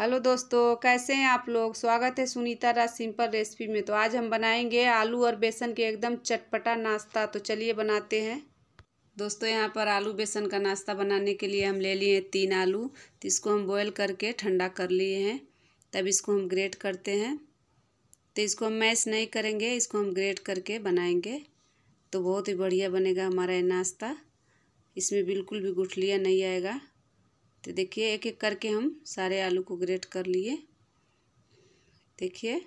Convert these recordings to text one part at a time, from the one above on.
hello दोस्तों कैसे हैं आप लोग स्वागत है सुनीता राज सिंपल रेसिपी में तो आज हम बनाएंगे आलू और बेसन के एकदम चटपटा नाश्ता तो चलिए बनाते हैं दोस्तों यहाँ पर आलू बेसन का नाश्ता बनाने के लिए हम ले लिए हैं तीन आलू तो इसको हम बॉईल करके ठंडा कर लिए हैं तब इसको हम ग्रेट करते हैं तो इसको हम मैश नहीं करेंगे इसको हम ग्रेट करके बनाएंगे तो बहुत ही बढ़िया बनेगा हमारा ये नाश्ता इसमें बिल्कुल भी गुठलिया नहीं आएगा तो देखिए एक एक करके हम सारे आलू को ग्रेट कर लिए देखिए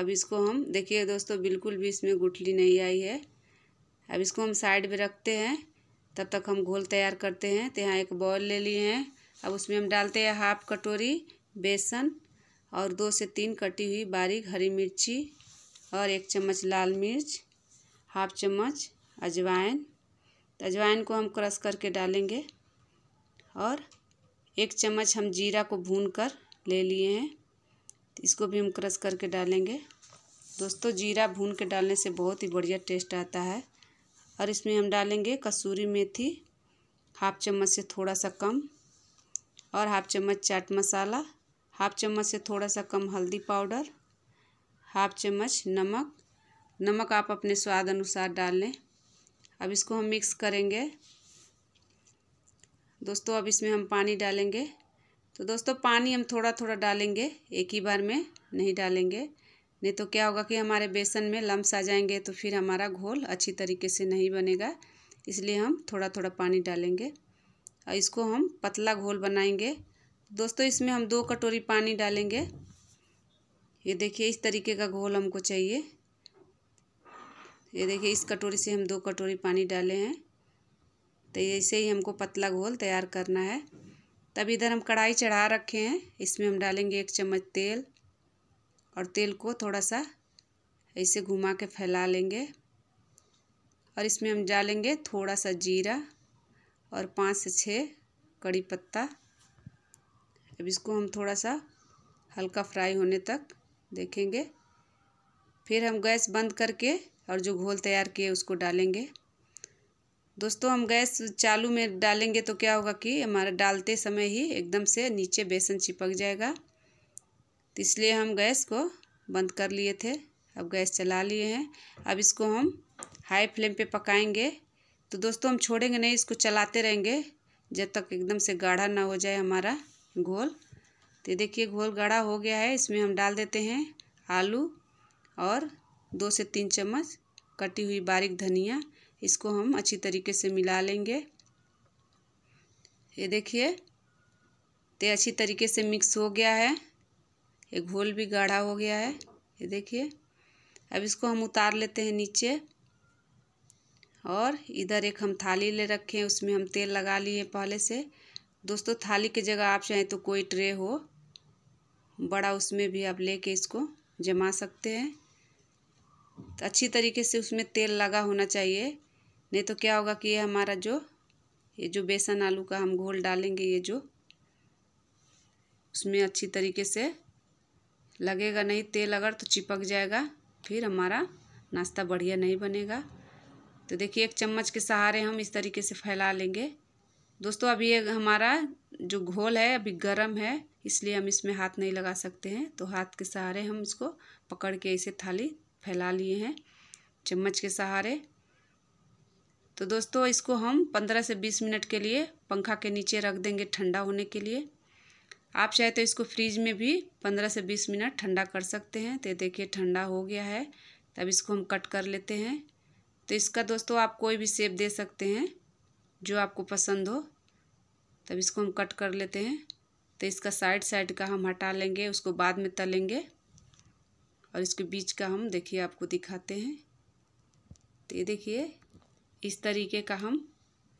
अब इसको हम देखिए दोस्तों बिल्कुल भी इसमें गुठली नहीं आई है अब इसको हम साइड में रखते हैं तब तक हम घोल तैयार करते हैं तो यहाँ एक बॉल ले लिए हैं अब उसमें हम डालते हैं हाफ कटोरी बेसन और दो से तीन कटी हुई बारीक हरी मिर्ची और एक चम्मच लाल मिर्च हाफ चम्मच अजवाइन तो अजवाइन को हम क्रश करके डालेंगे और एक चम्मच हम जीरा को भून कर ले लिए हैं तो इसको भी हम क्रश करके डालेंगे दोस्तों जीरा भून के डालने से बहुत ही बढ़िया टेस्ट आता है और इसमें हम डालेंगे कसूरी मेथी हाफ चम्मच से थोड़ा सा कम और हाफ चम्मच चाट मसाला हाफ चम्मच से थोड़ा सा कम हल्दी पाउडर हाफ चम्मच नमक नमक आप अपने स्वाद अनुसार डाल लें अब इसको हम मिक्स करेंगे दोस्तों अब इसमें हम पानी डालेंगे तो दोस्तों पानी हम थोड़ा थोड़ा डालेंगे एक ही बार में नहीं डालेंगे नहीं तो क्या होगा कि हमारे बेसन में लम्स आ जाएंगे तो फिर हमारा घोल अच्छी तरीके से नहीं बनेगा इसलिए हम थोड़ा थोड़ा पानी डालेंगे और इसको हम पतला घोल बनाएंगे दोस्तों इसमें हम दो कटोरी पानी डालेंगे ये देखिए इस तरीके का घोल हमको चाहिए ये देखिए इस कटोरी से हम दो कटोरी पानी डाले हैं तो ऐसे ही हमको पतला घोल तैयार करना है तब इधर हम कढ़ाई चढ़ा रखे हैं इसमें हम डालेंगे एक चम्मच तेल और तेल को थोड़ा सा ऐसे घुमा के फैला लेंगे और इसमें हम डालेंगे थोड़ा सा जीरा और पाँच से छः कड़ी पत्ता अब इसको हम थोड़ा सा हल्का फ्राई होने तक देखेंगे फिर हम गैस बंद करके और जो घोल तैयार किए उसको डालेंगे दोस्तों हम गैस चालू में डालेंगे तो क्या होगा कि हमारा डालते समय ही एकदम से नीचे बेसन चिपक जाएगा तो इसलिए हम गैस को बंद कर लिए थे अब गैस चला लिए हैं अब इसको हम हाई फ्लेम पे पकाएंगे तो दोस्तों हम छोड़ेंगे नहीं इसको चलाते रहेंगे जब तक एकदम से गाढ़ा ना हो जाए हमारा घोल तो देखिए घोल गाढ़ा हो गया है इसमें हम डाल देते हैं आलू और दो से तीन चम्मच कटी हुई बारीक धनिया इसको हम अच्छी तरीके से मिला लेंगे ये देखिए तो अच्छी तरीके से मिक्स हो गया है ये घोल भी गाढ़ा हो गया है ये देखिए अब इसको हम उतार लेते हैं नीचे और इधर एक हम थाली ले रखे हैं उसमें हम तेल लगा लिए पहले से दोस्तों थाली की जगह आप चाहें तो कोई ट्रे हो बड़ा उसमें भी आप लेके इसको जमा सकते हैं तो अच्छी तरीके से उसमें तेल लगा होना चाहिए नहीं तो क्या होगा कि ये हमारा जो ये जो बेसन आलू का हम घोल डालेंगे ये जो उसमें अच्छी तरीके से लगेगा नहीं तेल अगर तो चिपक जाएगा फिर हमारा नाश्ता बढ़िया नहीं बनेगा तो देखिए एक चम्मच के सहारे हम इस तरीके से फैला लेंगे दोस्तों अभी ये हमारा जो घोल है अभी गर्म है इसलिए हम इसमें हाथ नहीं लगा सकते हैं तो हाथ के सहारे हम इसको पकड़ के इसे थाली फैला लिए हैं चम्मच के सहारे तो दोस्तों इसको हम 15 से 20 मिनट के लिए पंखा के नीचे रख देंगे ठंडा होने के लिए आप चाहे तो इसको फ्रिज में भी 15 से 20 मिनट ठंडा कर सकते हैं तो देखिए ठंडा हो गया है तब इसको हम कट कर लेते हैं तो इसका दोस्तों आप कोई भी सेप दे सकते हैं जो आपको पसंद हो तब इसको हम कट कर लेते हैं तो इसका साइड साइड का हम हटा लेंगे उसको बाद में तलेंगे और इसके बीच का हम देखिए आपको दिखाते हैं तो ये देखिए इस तरीके का हम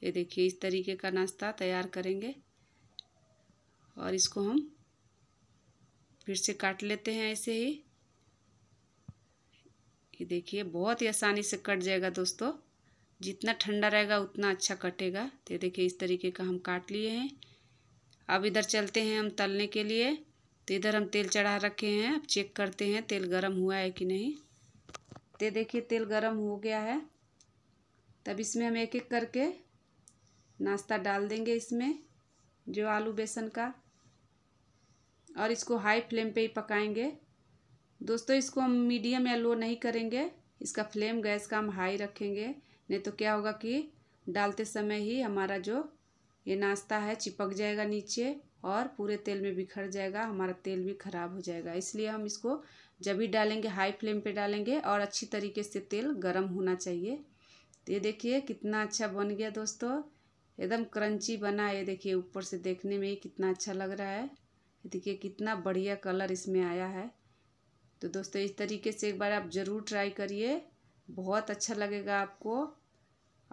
ये देखिए इस तरीके का नाश्ता तैयार करेंगे और इसको हम फिर से काट लेते हैं ऐसे ही ये देखिए बहुत ही आसानी से कट जाएगा दोस्तों जितना ठंडा रहेगा उतना अच्छा कटेगा तो देखिए इस तरीके का हम काट लिए हैं अब इधर चलते हैं हम तलने के लिए તે ધરમ તેલ ચડાર રખે હે ચેક કરતે હે તેલ ગરમ હુઆ હે કી નહીં તે દેખીએ તેલ ગરમ હો ગયા હે તબ ઇસમે હમ એક એક કરકે નાસ્તા ડાલ દેંગે ઇસમે જો आलू बेसन કા ઓર ઇસકો હાઈ ફ્લેમ પે ही पकाएंगे दोस्तों इसको हम मीडियम या लो नहीं करेंगे इसका फ्लेम गैस का हम हाई रखेंगे नहीं तो क्या होगा कि डालते समय ही हमारा जो ये नास्ता है चिपक जाएगा नीचे और पूरे तेल में बिखर जाएगा हमारा तेल भी ख़राब हो जाएगा इसलिए हम इसको जब भी डालेंगे हाई फ्लेम पे डालेंगे और अच्छी तरीके से तेल गर्म होना चाहिए तो ये देखिए कितना अच्छा बन गया दोस्तों एकदम क्रंची बना है ये देखिए ऊपर से देखने में ही कितना अच्छा लग रहा है देखिए कितना बढ़िया कलर इसमें आया है तो दोस्तों इस तरीके से एक बार आप ज़रूर ट्राई करिए बहुत अच्छा लगेगा आपको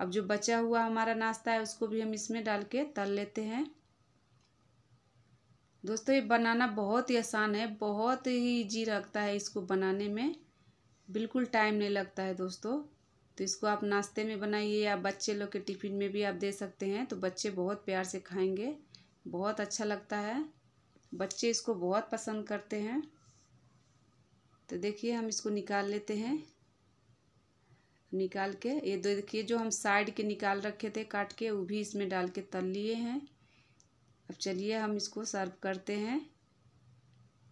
अब जो बचा हुआ हमारा नाश्ता है उसको भी हम इसमें डाल के तल लेते हैं दोस्तों ये बनाना बहुत ही आसान है बहुत ही ईजी लगता है इसको बनाने में बिल्कुल टाइम नहीं लगता है दोस्तों तो इसको आप नाश्ते में बनाइए या बच्चे लोग के टिफ़िन में भी आप दे सकते हैं तो बच्चे बहुत प्यार से खाएंगे बहुत अच्छा लगता है बच्चे इसको बहुत पसंद करते हैं तो देखिए हम इसको निकाल लेते हैं निकाल के ये देखिए जो हम साइड के निकाल रखे थे काट के वो भी इसमें डाल के तल लिए हैं अब चलिए हम इसको सर्व करते हैं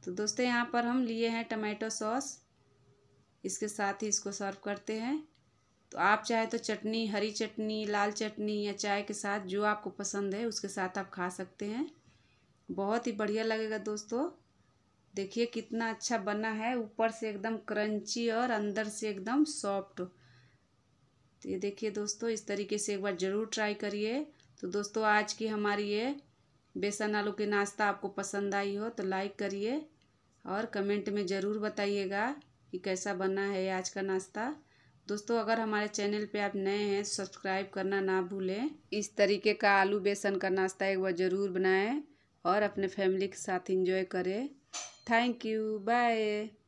तो दोस्तों यहाँ पर हम लिए हैं टमाटो सॉस इसके साथ ही इसको सर्व करते हैं तो आप चाहे तो चटनी हरी चटनी लाल चटनी या चाय के साथ जो आपको पसंद है उसके साथ आप खा सकते हैं बहुत ही बढ़िया लगेगा दोस्तों देखिए कितना अच्छा बना है ऊपर से एकदम क्रंची और अंदर से एकदम सॉफ्ट तो ये देखिए दोस्तों इस तरीके से एक बार ज़रूर ट्राई करिए तो दोस्तों आज की हमारी ये बेसन आलू की नाश्ता आपको पसंद आई हो तो लाइक करिए और कमेंट में ज़रूर बताइएगा कि कैसा बना है आज का नाश्ता दोस्तों अगर हमारे चैनल पे आप नए हैं सब्सक्राइब करना ना भूलें इस तरीके का आलू बेसन का नाश्ता एक बार ज़रूर बनाएं और अपने फैमिली के साथ इंजॉय करें थैंक यू बाय